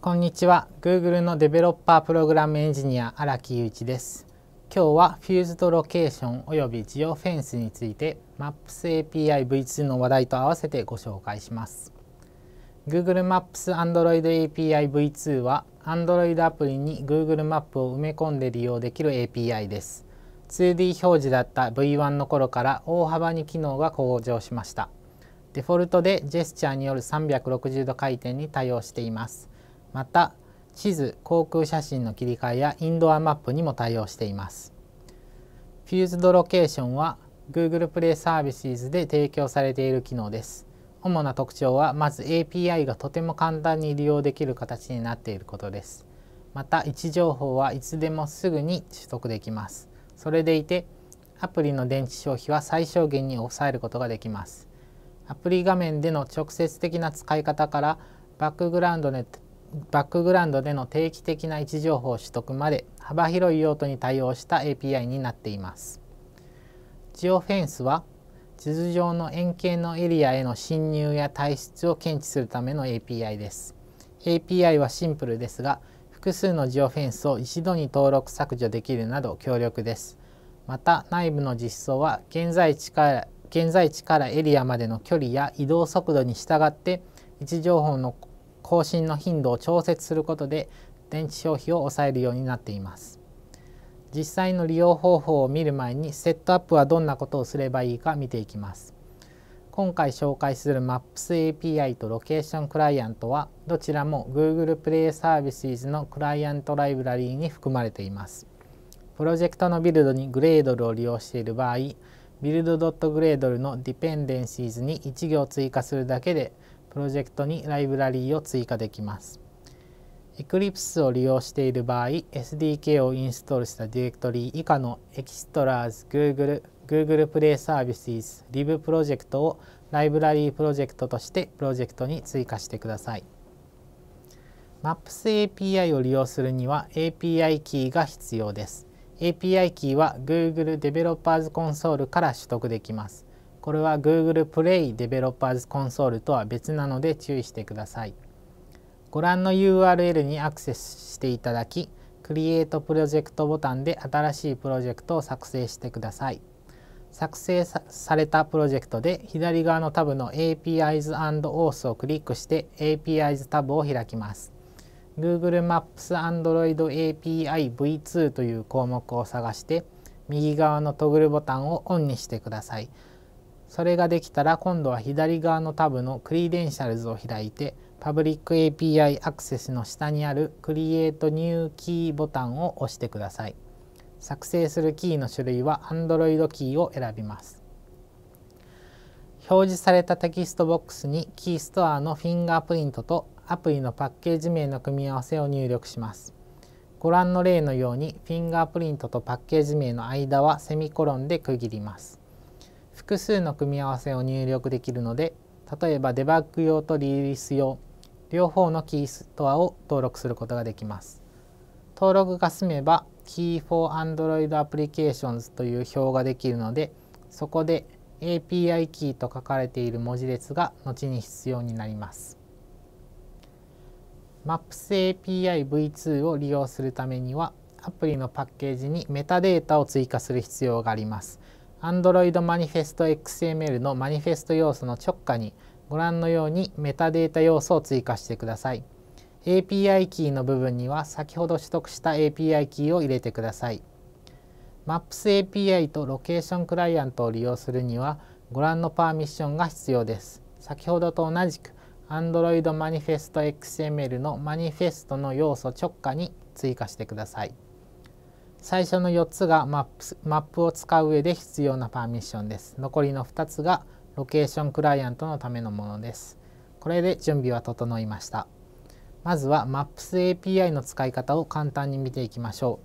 こんにちは Google のデベロッパープログラムエンジニア荒木雄一です今日はフューズドロケーションおよびジオフェンスについて Maps API V2 の話題と合わせてご紹介します Google Maps Android API V2 は Android アプリに Google マップを埋め込んで利用できる API です 2D 表示だった V1 の頃から大幅に機能が向上しましたデフォルトでジェスチャーによる360度回転に対応していますまた地図航空写真の切り替えやインドアマップにも対応していますフューズドロケーションは Google Play s e r で提供されている機能です主な特徴はまず API がとても簡単に利用できる形になっていることですまた位置情報はいつでもすぐに取得できますそれでいてアプリの電池消費は最小限に抑えることができますアプリ画面での直接的な使い方からバックグラウンドでバックグラウンドでの定期的な位置情報取得まで幅広い用途に対応した API になっています。ジオフェンスは地図上の円形のエリアへの侵入や退出を検知するための API です。API はシンプルですが複数のジオフェンスを一度に登録削除できるなど強力です。また内部の実装は現在地から現在地からエリアまでの距離や移動速度に従って位置情報の更新の頻度を調節することで電池消費を抑えるようになっています実際の利用方法を見る前にセットアップはどんなことをすればいいか見ていきます今回紹介する Maps API とロケーションクライアントはどちらも Google Play Services のクライアントライブラリーに含まれています。プロジェクトのビルドにグレードルを利用している場合、ビルド .gradle の Dependencies に1行追加するだけでプロジェクトにライブラリーを追加できます。Eclipse を利用している場合、SDK をインストールしたディレクトリ以下の Extras Google Google プレイサービス s Live プロジェクトをライブラリープロジェクトとしてプロジェクトに追加してください。Maps API を利用するには API キーが必要です。API キーは Google Developers Console から取得できます。これは Google Play Developers Console とは別なので注意してください。ご覧の URL にアクセスしていただき、Create プロジェクトボタンで新しいプロジェクトを作成してください。作成されたプロジェクトで左側のタブの APIs and Auth をクリックして APIs タブを開きます。Google Maps Android API V2 という項目を探して右側のトグルボタンをオンにしてください。それができたら今度は左側のタブのクリデンシャルズを開いてパブリック API アクセスの下にある Create New Key ボタンを押してください。作成するキーの種類は Android キーを選びます表示されたテキストボックスにキーストアのフィンガープリントとアプリのパッケージ名の組み合わせを入力しますご覧の例のようにフィンガープリントとパッケージ名の間はセミコロンで区切ります複数の組み合わせを入力できるので例えばデバッグ用とリリース用両方のキーストアを登録することができます登録が済めば Key for Android Applications という表ができるのでそこで API キーと書かれている文字列が後に必要になります。Maps API V2 を利用するためにはアプリのパッケージにメタデータを追加する必要があります。Android マニフェスト XML のマニフェスト要素の直下にご覧のようにメタデータ要素を追加してください。API キーの部分には先ほど取得した API キーを入れてください。Maps API とロケーションクライアントを利用するにはご覧のパーミッションが必要です。先ほどと同じく Android Manifest XML のマニフェストの要素直下に追加してください。最初の4つがマップマップを使う上で必要なパーミッションです。残りの2つがロケーションクライアントのためのものです。これで準備は整いました。まずは Maps API の使い方を簡単に見ていきましょ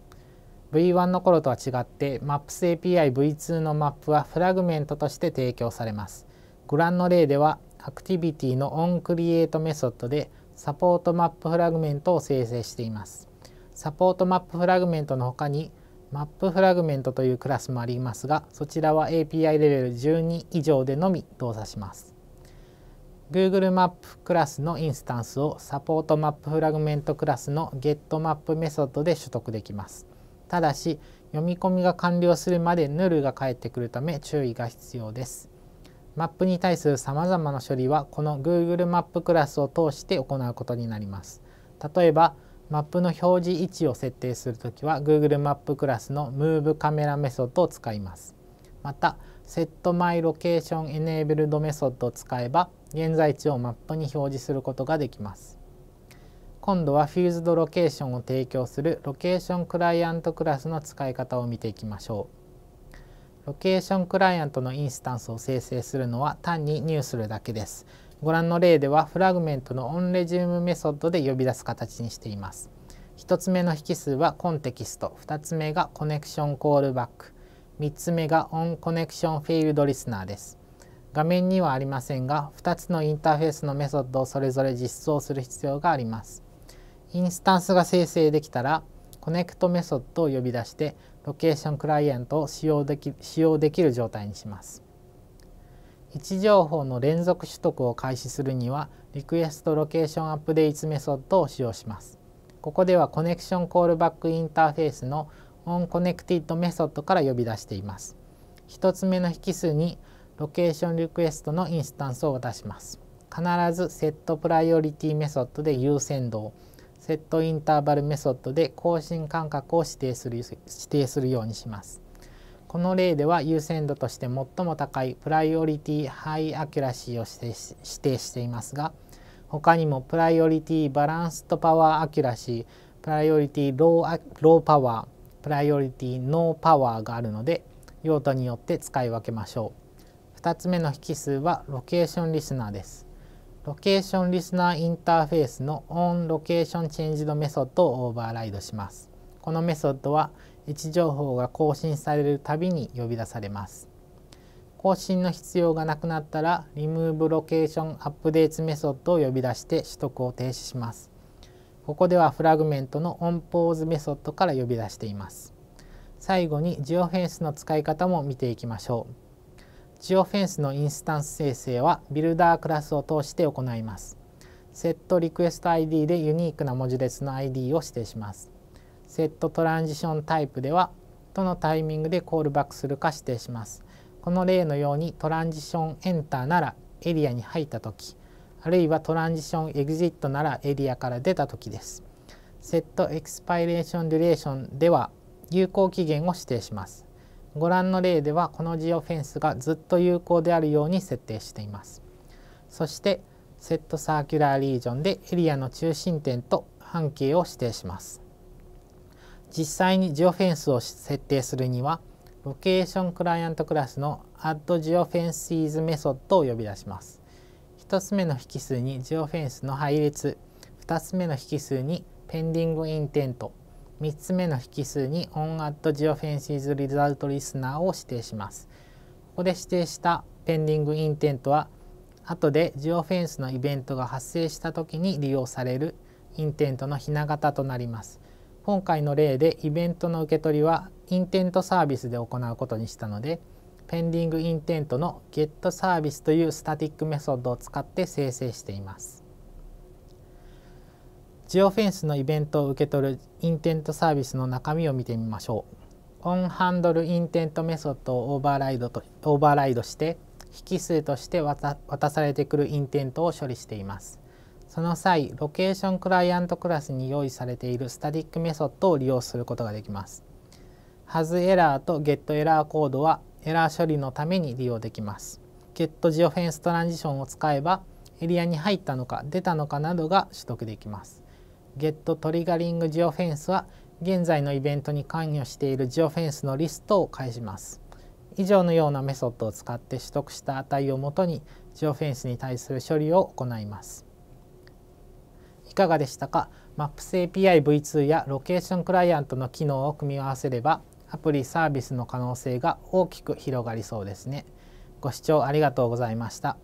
う。V1 の頃とは違って Maps API V2 のマップはフラグメントとして提供されます。ご覧の例では Activity の OnCreate メソッドでサポートマップフラグメントを生成しています。サポートマップフラグメントの他にマップフラグメントというクラスもありますがそちらは API レベル12以上でのみ動作します。Google マップクラスのインスタンスをサポートマップフラグメントクラスの GetMap メソッドで取得できます。ただし読み込みが完了するまでヌルが返ってくるため注意が必要です。マップに対する様々な処理はこの Google マップクラスを通して行うことになります。例えばマップの表示位置を設定するときは Google マップクラスの Move カメラメソッドを使います。またセットマイロケーションエネ e n a メソッドを使えば現在地をマップに表示することができます。今度はフューズドロケーションを提供するロケーションクライアントクラスの使い方を見ていきましょう。ロケーションクライアントのインスタンスを生成するのは単に入するだけです。ご覧の例ではフラグメントのオンレジームメソッドで呼び出す形にしています。1つ目の引数はコンテキスト、2つ目がコネクションコールバック、3つ目がオンコネクションフィールドリスナーです。画面にはありませんが、2つのインターフェースのメソッドをそれぞれ実装する必要があります。インスタンスが生成できたら、コネクトメソッドを呼び出して、ロケーションクライアントを使用でき使用できる状態にします。位置情報の連続取得を開始するには、リクエストロケーションアップデートメソッドを使用します。ここではコネクションコールバックインターフェースの onConnected メソッドから呼び出しています。1つ目の引数にロケーションリクエストのインスタンスを渡します。必ず setPriority メソッドで優先度を setInterval メソッドで更新間隔を指定する指定するようにします。この例では優先度として最も高いプライオリティハイアキュラシーを指定していますが他にもプライオリティバランスとパワーアキュラシープライオリティローパワプライオリティのパワーがあるので用途によって使い分けましょう2つ目の引数はロケーションリスナーですロケーションリスナーインターフェースの on ロケーションチェンジドメソッドをオーバーライドしますこのメソッドは位置情報が更新されるたびに呼び出されます更新の必要がなくなったら remove ロケーションアップデートメソッドを呼び出して取得を停止しますここではフラグメントのオンポーズメソッドから呼び出しています。最後にジオフェンスの使い方も見ていきましょう。ジオフェンスのインスタンス生成はビルダークラスを通して行います。セットリクエスト ID でユニークな文字列の ID を指定します。セットトランジションタイプではどのタイミングでコールバックするか指定します。この例のようにトランジションエンターならエリアに入った時あるいはトランジションエグジットならエリアから出た時です。セットエクスパイレーションデュレーションでは有効期限を指定します。ご覧の例ではこのジオフェンスがずっと有効であるように設定しています。そしてセットサーキュラーリージョンでエリアの中心点と半径を指定します。実際にジオフェンスを設定するにはロケーションクライアントクラスの addGeofences メソッドを呼び出します。1つ目の引数にジオフェンスの配列2つ目の引数にペンディングインテント3つ目の引数に onAddGeoFencesResultListener を指定します。ここで指定したペンディングインテントは後でジオフェンスのイベントが発生した時に利用されるインテントのひな型となります。今回の例でイベントの受け取りはインテントサービスで行うことにしたのでペンディングインテントの get サービスというスタティックメソッドを使って生成しています。ジオフェンスのイベントを受け取るインテントサービスの中身を見てみましょう。オンハンドルインテントメソッドをオーバーライドとオーバーライドして引数として渡されてくるインテントを処理しています。その際、ロケーションクライアントクラスに用意されているスタティックメソッドを利用することができます。ハズエラーとゲットエラーコードはエラー処理のために利用できます。ゲットジオフェンストランジションを使えばエリアに入ったのか出たのかなどが取得できます。ゲットトリガリングジオフェンスは現在のイベントに関与しているジオフェンスのリストを返します。以上のようなメソッドを使って取得した値をもとにジオフェンスに対する処理を行います。いかがでしたか Maps API V2 やロケーションクライアントの機能を組み合わせればアプリサービスの可能性が大きく広がりそうですね。ご視聴ありがとうございました。